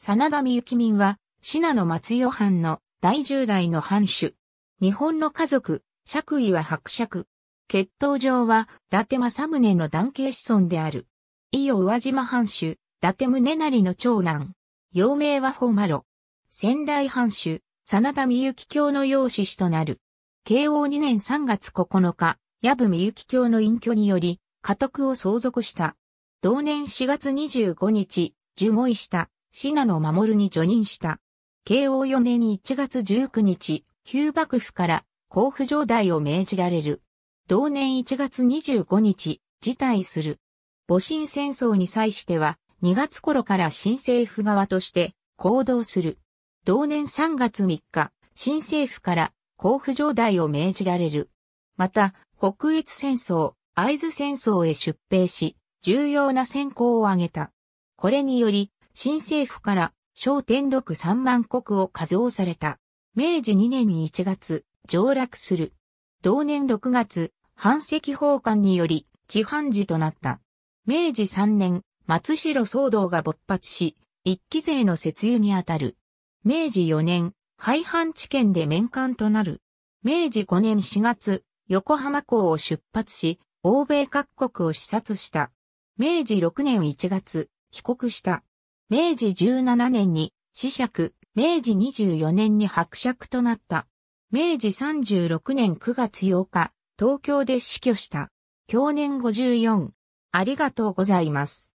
真田幸民は、信濃松代藩の第十代の藩主。日本の家族、爵位は伯爵。血統上は、伊達政宗の男系子孫である。伊予宇和島藩主、伊達宗成の長男。幼名はフォーマロ。仙台藩主、真田幸教の養子子となる。慶応2年3月9日、矢部幸教の隠居により、家督を相続した。同年4月25日、従護位した。信濃守に助任した。慶応4年1月19日、旧幕府から甲府城代を命じられる。同年1月25日、辞退する。戊辰戦争に際しては、2月頃から新政府側として行動する。同年3月3日、新政府から甲府城代を命じられる。また、北越戦争、会津戦争へ出兵し、重要な戦功を挙げた。これにより、新政府から焦点禄3万国を加増された。明治2年1月、上洛する。同年6月、藩籍奉還により、地判事となった。明治3年、松代騒動が勃発し、一期税の節油にあたる。明治4年、廃藩置県で面官となる。明治5年4月、横浜港を出発し、欧米各国を視察した。明治6年1月、帰国した。明治17年に死爵、明治24年に伯爵となった。明治36年9月8日、東京で死去した。去年54。ありがとうございます。